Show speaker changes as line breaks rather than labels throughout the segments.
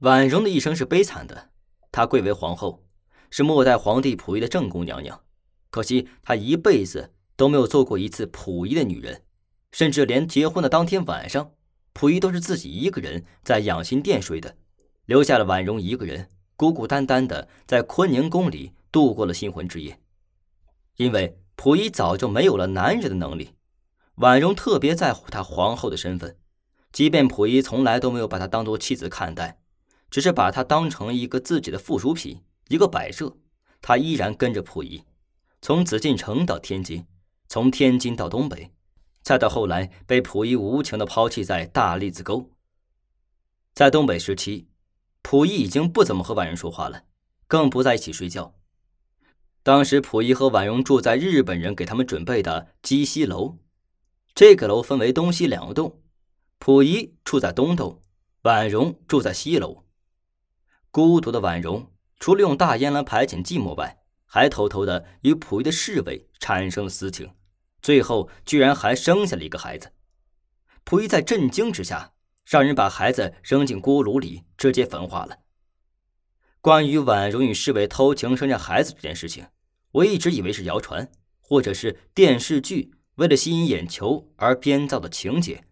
婉容的一生是悲惨的，她贵为皇后，是末代皇帝溥仪的正宫娘娘。可惜她一辈子都没有做过一次溥仪的女人，甚至连结婚的当天晚上，溥仪都是自己一个人在养心殿睡的，留下了婉容一个人孤孤单单的在坤宁宫里度过了新婚之夜。因为溥仪早就没有了男人的能力，婉容特别在乎他皇后的身份，即便溥仪从来都没有把她当做妻子看待。只是把他当成一个自己的附属品，一个摆设。他依然跟着溥仪，从紫禁城到天津，从天津到东北，再到后来被溥仪无情的抛弃在大栗子沟。在东北时期，溥仪已经不怎么和婉容说话了，更不在一起睡觉。当时，溥仪和婉容住在日本人给他们准备的鸡西楼。这个楼分为东西两栋，溥仪住在东栋，婉容住在西楼。孤独的婉容，除了用大烟来排遣寂寞外，还偷偷的与溥仪的侍卫产生了私情，最后居然还生下了一个孩子。溥仪在震惊之下，让人把孩子扔进锅炉里，直接焚化了。关于婉容与侍卫偷情生下孩子这件事情，我一直以为是谣传，或者是电视剧为了吸引眼球而编造的情节，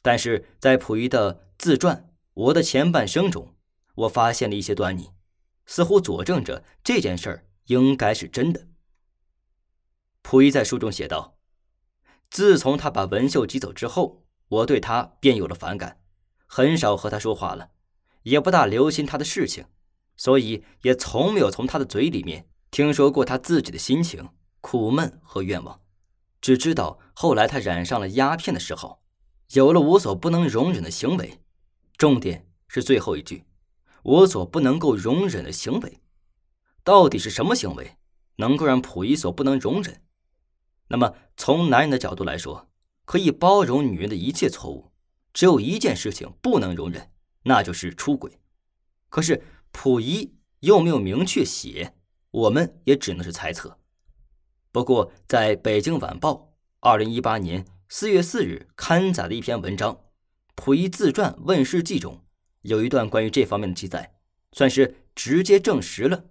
但是在溥仪的自传《我的前半生》中。我发现了一些端倪，似乎佐证着这件事儿应该是真的。溥仪在书中写道：“自从他把文秀挤走之后，我对他便有了反感，很少和他说话了，也不大留心他的事情，所以也从没有从他的嘴里面听说过他自己的心情、苦闷和愿望。只知道后来他染上了鸦片的时候，有了无所不能容忍的行为。重点是最后一句。”我所不能够容忍的行为，到底是什么行为能够让溥仪所不能容忍？那么从男人的角度来说，可以包容女人的一切错误，只有一件事情不能容忍，那就是出轨。可是溥仪又没有明确写，我们也只能是猜测。不过，在《北京晚报》二零一八年四月四日刊载的一篇文章《溥仪自传问世记》中。有一段关于这方面的记载，算是直接证实了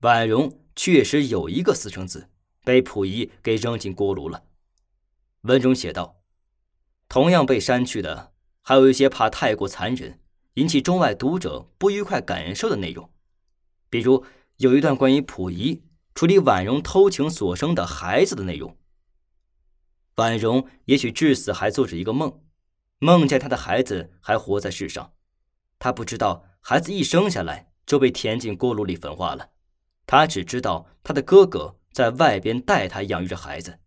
婉容确实有一个私生子，被溥仪给扔进锅炉了。文中写道，同样被删去的还有一些怕太过残忍，引起中外读者不愉快感受的内容，比如有一段关于溥仪处理婉容偷情所生的孩子的内容。婉容也许至死还做着一个梦，梦见她的孩子还活在世上。他不知道孩子一生下来就被填进锅炉里焚化了，他只知道他的哥哥在外边带他养育着孩子，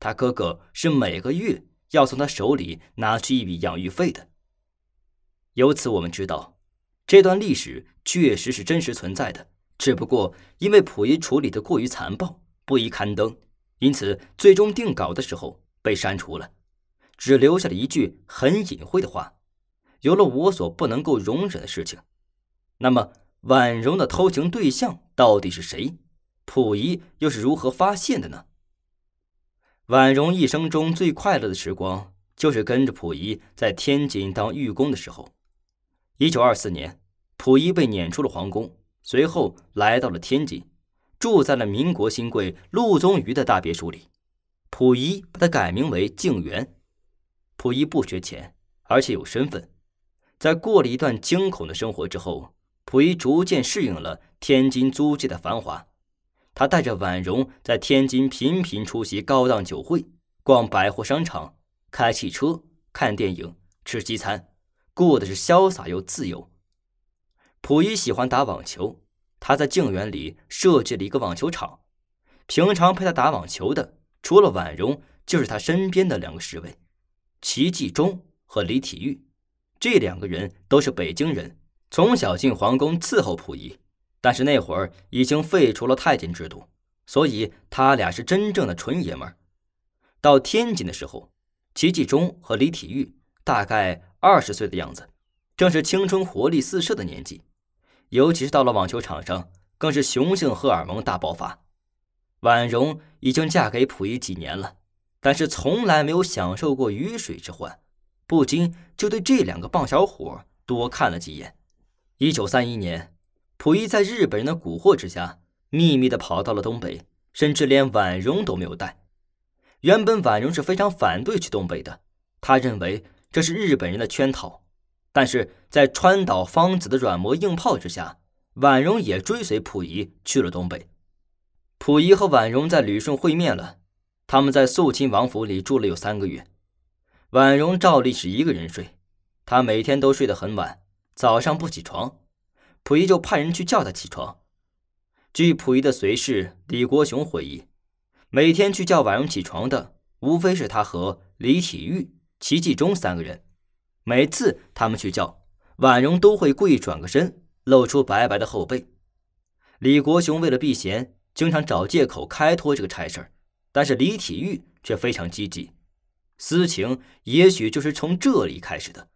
他哥哥是每个月要从他手里拿去一笔养育费的。由此我们知道，这段历史确实是真实存在的，只不过因为溥仪处理的过于残暴，不宜刊登，因此最终定稿的时候被删除了，只留下了一句很隐晦的话。有了我所不能够容忍的事情，那么婉容的偷情对象到底是谁？溥仪又是如何发现的呢？婉容一生中最快乐的时光就是跟着溥仪在天津当御工的时候。一九二四年，溥仪被撵出了皇宫，随后来到了天津，住在了民国新贵陆宗舆的大别墅里。溥仪把他改名为静园。溥仪不缺钱，而且有身份。在过了一段惊恐的生活之后，溥仪逐渐适应了天津租界的繁华。他带着婉容在天津频频出席高档酒会、逛百货商场、开汽车、看电影、吃西餐，过的是潇洒又自由。溥仪喜欢打网球，他在静园里设置了一个网球场。平常陪他打网球的，除了婉容，就是他身边的两个侍卫，齐继中和李体育。这两个人都是北京人，从小进皇宫伺候溥仪，但是那会儿已经废除了太监制度，所以他俩是真正的纯爷们儿。到天津的时候，齐继忠和李体育大概二十岁的样子，正是青春活力四射的年纪，尤其是到了网球场上，更是雄性荷尔蒙大爆发。婉容已经嫁给溥仪几年了，但是从来没有享受过鱼水之欢。不禁就对这两个棒小伙多看了几眼。一九三一年，溥仪在日本人的蛊惑之下，秘密的跑到了东北，甚至连婉容都没有带。原本婉容是非常反对去东北的，他认为这是日本人的圈套。但是在川岛芳子的软磨硬泡之下，婉容也追随溥仪去了东北。溥仪和婉容在旅顺会面了，他们在肃亲王府里住了有三个月。婉容照例是一个人睡，她每天都睡得很晚，早上不起床，溥仪就派人去叫她起床。据溥仪的随侍李国雄回忆，每天去叫婉容起床的，无非是他和李体玉、齐继忠三个人。每次他们去叫婉容，都会故意转个身，露出白白的后背。李国雄为了避嫌，经常找借口开脱这个差事但是李体玉却非常积极。私情也许就是从这里开始的。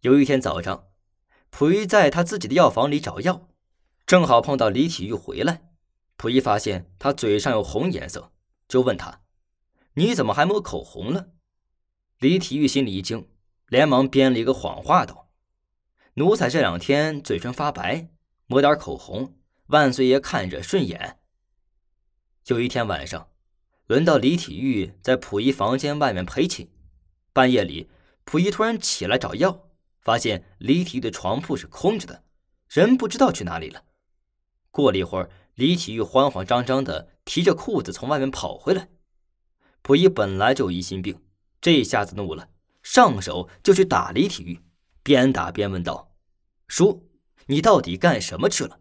有一天早上，溥仪在他自己的药房里找药，正好碰到李体玉回来。溥仪发现他嘴上有红颜色，就问他：“你怎么还抹口红了？”李体玉心里一惊，连忙编了一个谎话道：“奴才这两天嘴唇发白，抹点口红，万岁爷看着顺眼。”有一天晚上。轮到李体育在溥仪房间外面陪寝，半夜里溥仪突然起来找药，发现李体育的床铺是空着的，人不知道去哪里了。过了一会儿，李体育慌慌张张的提着裤子从外面跑回来，溥仪本来就疑心病，这下子怒了，上手就去打李体育，边打边问道：“说你到底干什么去了？”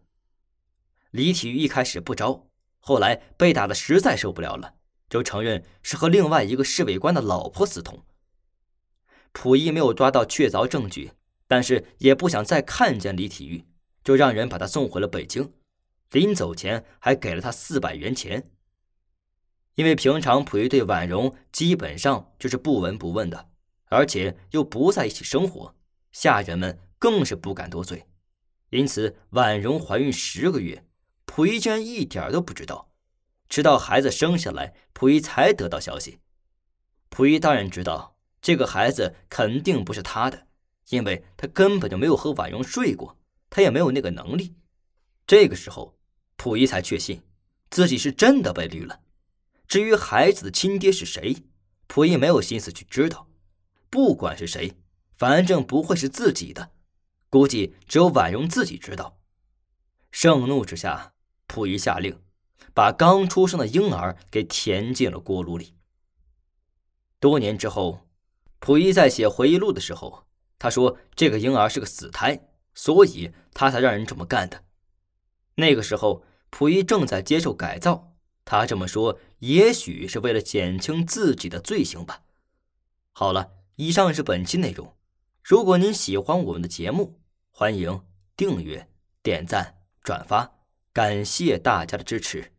李体育一开始不招，后来被打的实在受不了了。就承认是和另外一个侍卫官的老婆私通。溥仪没有抓到确凿证据，但是也不想再看见李体育，就让人把他送回了北京。临走前还给了他四百元钱。因为平常溥仪对婉容基本上就是不闻不问的，而且又不在一起生活，下人们更是不敢多嘴。因此，婉容怀孕十个月，溥仪居然一点都不知道。直到孩子生下来，溥仪才得到消息。溥仪当然知道这个孩子肯定不是他的，因为他根本就没有和婉容睡过，他也没有那个能力。这个时候，溥仪才确信自己是真的被绿了。至于孩子的亲爹是谁，溥仪没有心思去知道。不管是谁，反正不会是自己的。估计只有婉容自己知道。盛怒之下，溥仪下令。把刚出生的婴儿给填进了锅炉里。多年之后，溥仪在写回忆录的时候，他说这个婴儿是个死胎，所以他才让人这么干的。那个时候，溥仪正在接受改造，他这么说也许是为了减轻自己的罪行吧。好了，以上是本期内容。如果您喜欢我们的节目，欢迎订阅、点赞、转发，感谢大家的支持。